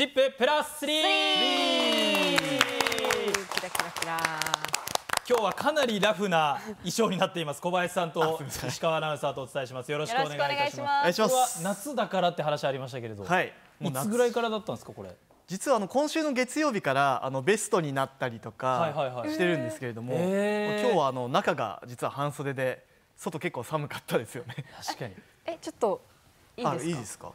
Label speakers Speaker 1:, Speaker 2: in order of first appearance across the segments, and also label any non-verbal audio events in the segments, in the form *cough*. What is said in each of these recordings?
Speaker 1: ジッププラス 3! キラキラキラ今日はかなりラフな衣装になっています小林さんと石川アナウンサーとお伝えしますよろしくお願いいたします夏だからって話ありましたけれど、はい、もう夏ぐらいからだったんですかこれ実はあの今週の月曜日からあのベストになったりとかしてるんですけれども、はいはいはい、今日はあの中が実は半袖で外結構寒かったですよね確かに
Speaker 2: えちょっといいですかいいです
Speaker 1: か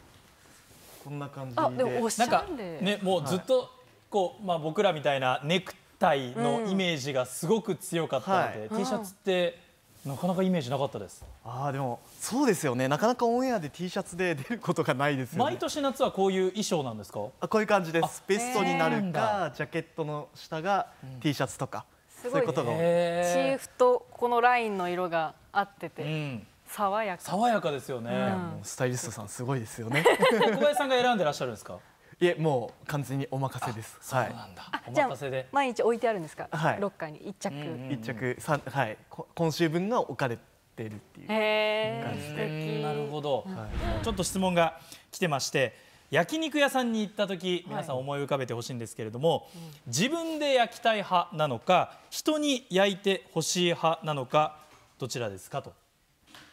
Speaker 1: こんな感じででなんかねもうずっとこう、まあ、僕らみたいなネクタイのイメージがすごく強かったので、うんはい、T シャツってなかなかイメージなかったですああでもそうですよねなかなかオンエアで T シャツで出ることがないです、ね、毎年夏はこういう衣装なんですかあこういう感じですベストになるかジャケットの下が T シャツとか、うん、そういうことがチーフ
Speaker 2: とこのラインの色が合ってて、うん爽や
Speaker 1: か爽やかですよね、うん、スタイリストさんすごいですよね小林さんが選んでらっしゃるんですか *laughs* いえもう完全にお任せですそうなんだ、
Speaker 2: はい、お任せで毎日置いてあるんですか、はい、ロッカーに一
Speaker 1: 着一着三はい今週分が置かれてるってい
Speaker 2: う感
Speaker 1: じでなるほど、はい、ちょっと質問が来てまして焼肉屋さんに行った時皆さん思い浮かべてほしいんですけれども、はい、自分で焼きたい派なのか人に焼いてほしい派なのかどちらですかと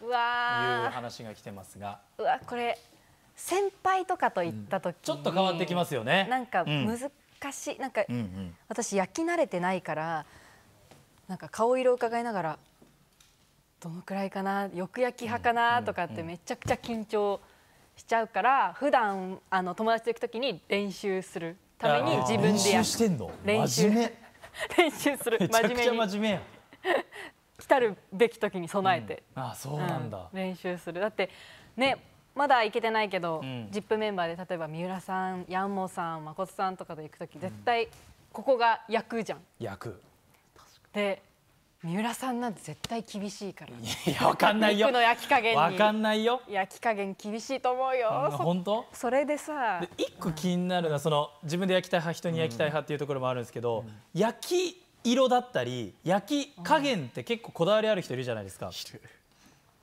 Speaker 2: いう
Speaker 1: 話が来てますが
Speaker 2: うわこれ先輩とかと言った時、うん、ちょっと変わってきますよ
Speaker 1: ねなんか難
Speaker 2: しい、うん、なんか、うんうん、私焼き慣れてないからなんか顔色を伺いながらどのくらいかなよく焼き派かなとかってめちゃくちゃ緊張しちゃうから普段あの友達と行く時に練習するために自分でやる練習
Speaker 1: 練
Speaker 2: 習する真面目に
Speaker 1: *laughs*
Speaker 2: 来るべき時に備えて、うん、あそうなんだ、うん、練習するだってねまだ行けてないけど、うん、ZIP メンバーで例えば三浦さんヤンモさん誠さんとかで行く時絶対ここが役じゃん役で三浦さんなんて絶対厳しいからいやわかんないよ肉の焼き加減わかんないよ焼き加減厳しいと思うよ本当それでさ
Speaker 1: 一個気になるのは、その自分で焼きたい派人に焼きたい派っていうところもあるんですけど、焼き色だったり焼き加減って結構こだわりある人いるじゃないですか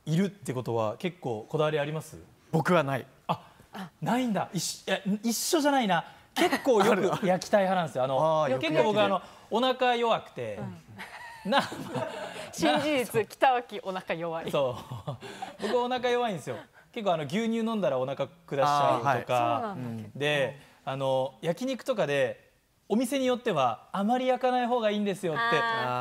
Speaker 1: いるってことは結構こだわりあります僕はないあないんだ一いや一緒じゃないな結構よく焼きたい派なんですよあの結構僕あのお腹弱くて、
Speaker 2: うん、な新事実北脇お腹弱いそ
Speaker 1: う *laughs* 僕お腹弱いんですよ結構あの牛乳飲んだらお腹下しちゃうとか、はい、で、うん、あの焼肉とかでお店によってはあまり焼かない方がいいんですよって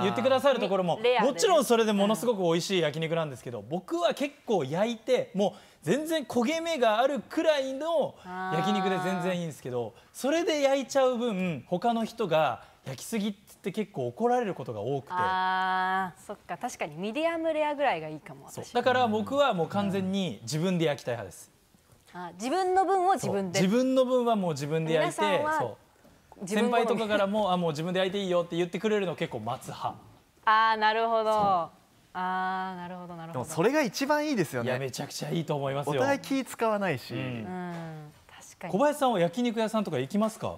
Speaker 1: 言ってくださるところも、もちろんそれでものすごく美味しい焼肉なんですけど、僕は結構焼いてもう全然焦げ目があるくらいの焼肉で全然いいんですけどそれで焼いちゃう分他の人が焼きすぎって結構怒られることが多くて
Speaker 2: あそっか確かにミディアムレアぐらいがいいか
Speaker 1: もだから僕はもう完全に自分で焼きたい派です、
Speaker 2: あ自分の分を自分で自
Speaker 1: 分の分はもう自分で焼いてそう
Speaker 2: 先輩とかから
Speaker 1: もあもう自分で焼いていいよって言ってくれるの結構待つ派
Speaker 2: ああなるほどああなるほどなるほど
Speaker 1: それが一番いいですよねいやめちゃくちゃいいと思いますよお互い気使わないし、うんうん、確かに小林さんは焼肉屋さんとか行きますか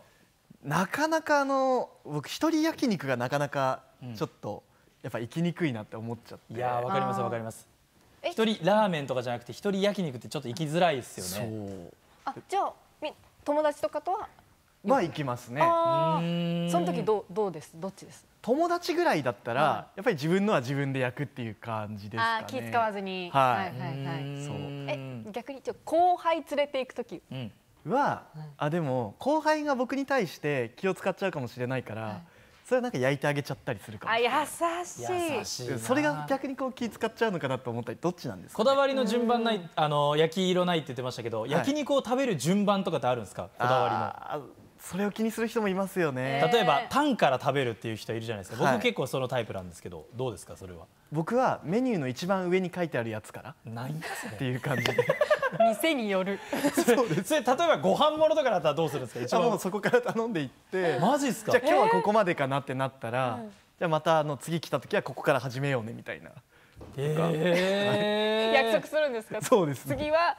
Speaker 1: なかなかあの僕一人焼肉がなかなかちょっと、やっぱ行きにくいなって思っちゃって、うん、いやわかりますわかります一人ラーメンとかじゃなくて一人焼肉ってちょっと行きづらいですよね
Speaker 2: あじゃあ友達とかとは
Speaker 1: まあ行きますね。その時
Speaker 2: どうどうですどっちです。
Speaker 1: 友達ぐらいだったら、はい、やっぱり自分のは自分で焼くっていう感じですかね。あ気使わずに。はい、
Speaker 2: はい、はいはい。そう。え逆にちょ後輩連れて行く時
Speaker 1: は、うん、あでも後輩が僕に対して気を使っちゃうかもしれないから。はい、それはなんか焼いてあげちゃったりするかも
Speaker 2: しれない。あ優しい。しいそれが
Speaker 1: 逆にこう気使っちゃうのかなと思ったり、どっちなんですか、ね、こだわりの順番ない、あの焼き色ないって言ってましたけど、焼肉を食べる順番とかってあるんですか。こだわりの。それを気にする人もいますよね例えばパンから食べるっていう人いるじゃないですか僕結構そのタイプなんですけど、はい、どうですかそれは僕はメニューの一番上に書いてあるやつからないんですねっていう感じで
Speaker 2: *laughs* 店による
Speaker 1: そうです例えばご飯物とかだったらどうするんですか一番もうそこから頼んでいってマジっすかじゃあ今日はここまでかなってなったら、えー、じゃあまたあの次来た時はここから始めようねみたいな、えー、約束するんですかそうです、ね、次
Speaker 2: は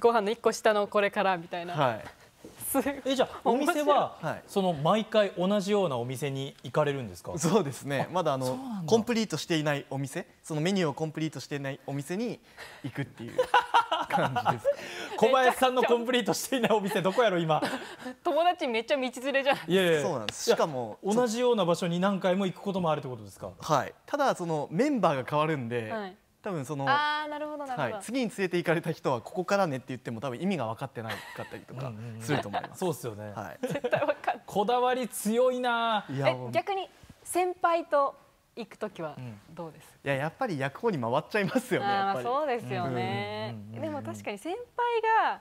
Speaker 2: ご飯の一個下のこれからみたいな、はいえじ
Speaker 1: ゃあお店は、はい、その毎回同じようなお店に行かれるんですかそうですねまだあのコンプリートしていないお店そのメニューをコンプリートしていないお店に行くっていう *laughs* 感じです小林さんのコンプリートしていないお店どこやろ今
Speaker 2: *laughs* 友達めっちゃ道連れじゃないや
Speaker 1: すかそうなんですしかも同じような場所に何回も行くこともあるってことですかはいただそのメンバーが変わるんで、はい多分その
Speaker 2: はい、次
Speaker 1: に連れて行かれた人はここからねって言っても多分意味が分かってなかったりとかすると思います。そうですよね。はい、*laughs* 絶対分かんこだわり強いな。*laughs* いや逆
Speaker 2: に先輩と行く時はどうです、
Speaker 1: うん、いややっぱり役方に回っちゃいますよね。あそうですよね、
Speaker 2: でも確かに先輩が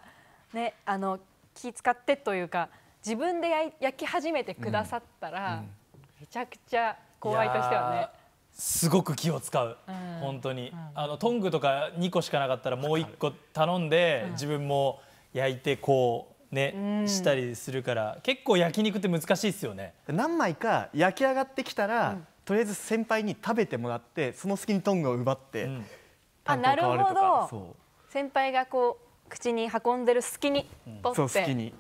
Speaker 2: ねあの気遣ってというか自分で焼き始めてくださったら、うん、めちゃくちゃ後輩としてはね。
Speaker 1: すごく気を使う、うん、本当に、あのトングとか2個しかなかったらもう1個頼んで、自分も焼いてこうね、したりするから結構焼肉って難しいですよね何枚か焼き上がってきたら、とりあえず先輩に食べてもらってその隙にトングを奪って、うん、
Speaker 2: あなるほど先輩がこう口に運んでる隙に、うん、ポッて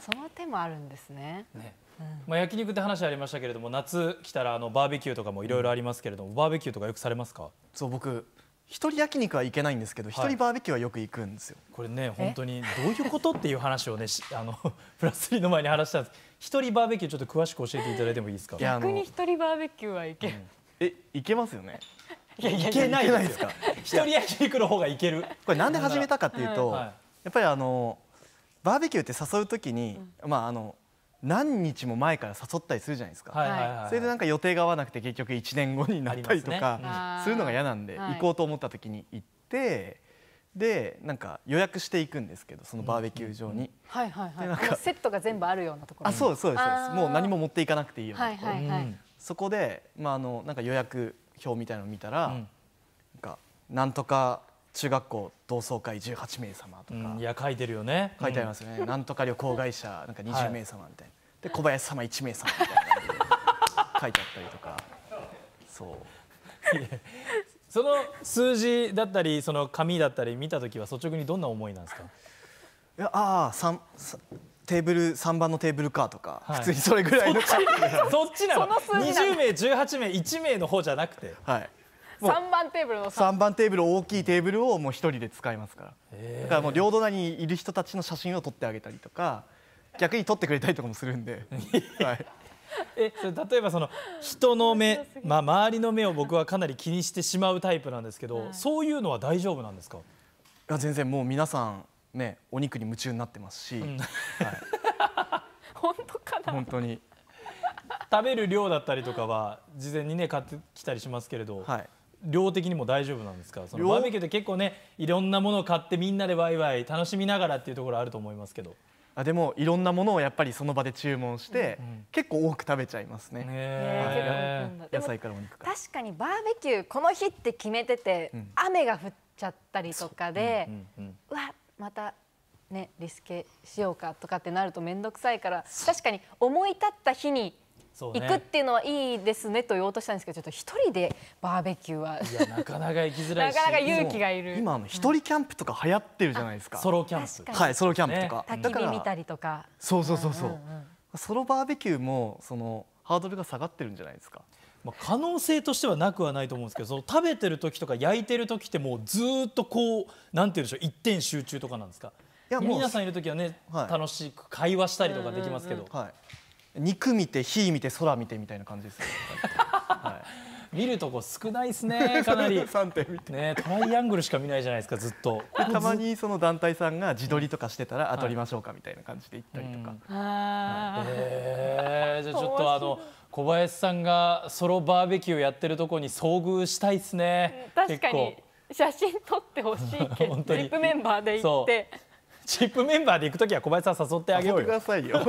Speaker 2: その手もあるんですね
Speaker 1: ねまあ、焼肉って話ありましたけれども夏来たらあのバーベキューとかもいろいろありますけれども、バーベキューとかよくされますかそう僕一人焼肉はいけないんですけど一、人バーベキューはよく行くんですよこれね本当にどういうことっていう話をね *laughs* あのプラス3の前に話したんです一人バーベキューちょっと詳しく教えていただいてもいいですか逆に
Speaker 2: 一人バーベキューはいけ、うん、
Speaker 1: えいけますよね
Speaker 2: いやいけないですか一人焼
Speaker 1: 肉の方がいけるこれなんで始めたかっていうと、はい、やっぱりあのバーベキューって誘うときに、うん、まああの何日も前から誘ったりするじゃないですか、はいはいはい、それでなんか予定が合わなくて結局1年後になったりとかするのが嫌なんで、行こうと思った時に行って。でなんか予約していくんですけどそのバーベキュー場に、
Speaker 2: はいはいはいセットが全部あるようなところあそうですそうですもう何も
Speaker 1: 持っていかなくていいようなところ、はいはいはい、そこで、まあ、あのなんか予約表みたいのを見たら、うん、なんかなんとか中学校同窓会十八名様とか、いや書いてるよね書いてありますね、なんとか旅行会社なんか二十名様みたいな、で小林様一名様みたいな書いてあったりとかそう *laughs* その数字だったりその紙だったり見た時は率直にどんな思いなんですかいやああテーブル3番のテーブルカーとか、はい、普通にそれぐらいのそっちなのその20名18名1名の方じゃなくて、はい、3
Speaker 2: 番テーブルの三番
Speaker 1: テーブル大きいテーブルをもう1人で使いますからだからもう両隣にいる人たちの写真を撮ってあげたりとか *laughs* 逆に撮ってくれたりとかもするんで、*laughs* はい、えそれ例えばその人の目、まあ、周りの目を僕はかなり気にしてしまうタイプなんですけど、はい、そういうのは大丈夫なんですかいや全然もう皆さんねお肉に夢中になってますし、うん、はい、*laughs* 本当かな本当に食べる量だったりとかは事前にね買ってきたりしますけれど、はい、量的にも大丈夫なんですかそのバーベキューって結構ねいろんなものを買ってみんなでワイワイ楽しみながらっていうところあると思いますけどあでもいろんなものをやっぱりその場で注文して、うん、結構多く食べちゃいますね、ねはい、野菜からお肉
Speaker 2: から確かにバーベキューこの日って決めてて、うん、雨が降っちゃったりとかで、ううんうんうん、うわまたねリスケしようかとかってなると面倒くさいから確かに思い立った日に行くっていうのはいいですねと言おうとしたんですけどちょっと一人でバーベキューは
Speaker 1: なかなか行きづらいなかなか勇気がいる今一人キャンプとか流行ってるじゃないですか、ソロキャンプはいソロキャンプとか、ね、焚き火見たりとかそうそうそうそううんうんうん、ソロバーベキューもそのハードルが下がってるんじゃないですかまあ、可能性としてはなくはないと思うんですけどその食べてる時とか焼いてる時ってもうずっとこうなんていうんでしょう一点集中とかなんですかいや皆さんいる時はね、はい、楽しく会話したりとかできますけど、うんうんうんはい肉見て火見て空見てみたいな感じです、*laughs* はい、見るとこ少ないですね *laughs* かなり三点見て。ねトライアングルしか見ないじゃないですかずっとたまにその団体さんが自撮りとかしてたら、あ撮りましょうかみたいな感じで行ったりとか、はえ、じゃちょっとあの小林さんがソロバーベキューやってるところに遭遇したいですね、確かに
Speaker 2: 写真撮ってほしいけど *laughs* リップメンバーで行って。
Speaker 1: チップメンバーで行く時は小林さん誘ってあげようよ。*laughs* なんでみんなで行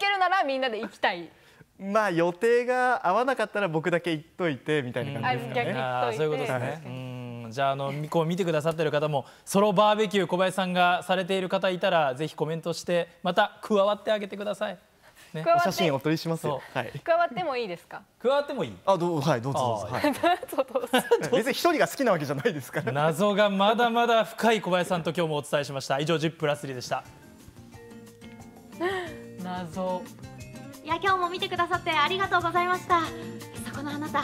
Speaker 2: けるならみんなで行きたい。
Speaker 1: まあ予定が合わなかったら僕だけ行っといてみたいな感じですかね。うあそういうことですね。うんじゃああのこう見てくださってる方もソロバーベキュー小林さんがされている方いたらぜひコメントしてまた加わってあげてください。ね、お写真お撮りしますよ、はい、
Speaker 2: 加わってもいいですか
Speaker 1: 加わってもいいあどうはいどうぞど
Speaker 2: う
Speaker 1: ぞ、はい、*laughs* 別に一人が好きなわけじゃないですから謎がまだまだ深い小林さんと今日もお伝えしました以上ジップラスリーでした
Speaker 2: *laughs* 謎いや今日も見てくださってありがとうございましたそこのあなた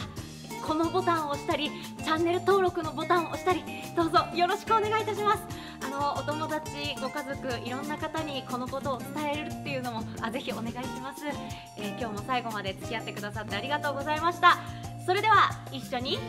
Speaker 2: このボタンを押したりチャンネル登録のボタンを押したりどうぞよろしくお願いいたしますあのお友達ご家族いろんな方にこのことを伝えるっていうのもあぜひお願いします、えー、今日も最後まで付き合ってくださってありがとうございま
Speaker 1: したそれでは一緒に